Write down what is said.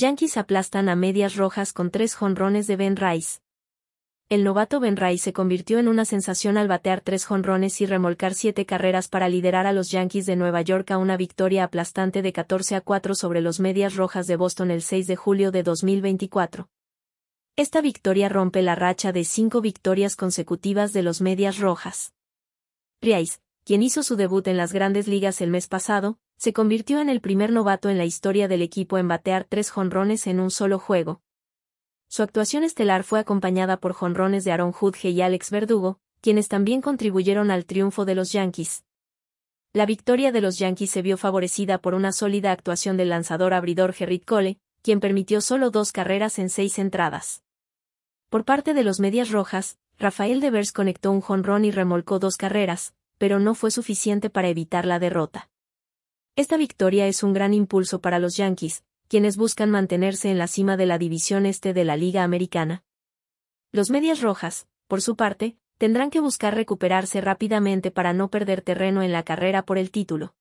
Yankees aplastan a medias rojas con tres jonrones de Ben Rice. El novato Ben Rice se convirtió en una sensación al batear tres jonrones y remolcar siete carreras para liderar a los Yankees de Nueva York a una victoria aplastante de 14 a 4 sobre los medias rojas de Boston el 6 de julio de 2024. Esta victoria rompe la racha de cinco victorias consecutivas de los medias rojas. Rice, quien hizo su debut en las grandes ligas el mes pasado, se convirtió en el primer novato en la historia del equipo en batear tres jonrones en un solo juego. Su actuación estelar fue acompañada por jonrones de Aaron Judge y Alex Verdugo, quienes también contribuyeron al triunfo de los Yankees. La victoria de los Yankees se vio favorecida por una sólida actuación del lanzador abridor Gerrit Cole, quien permitió solo dos carreras en seis entradas. Por parte de los Medias Rojas, Rafael Devers conectó un jonrón y remolcó dos carreras, pero no fue suficiente para evitar la derrota. Esta victoria es un gran impulso para los Yankees, quienes buscan mantenerse en la cima de la división este de la Liga Americana. Los Medias Rojas, por su parte, tendrán que buscar recuperarse rápidamente para no perder terreno en la carrera por el título.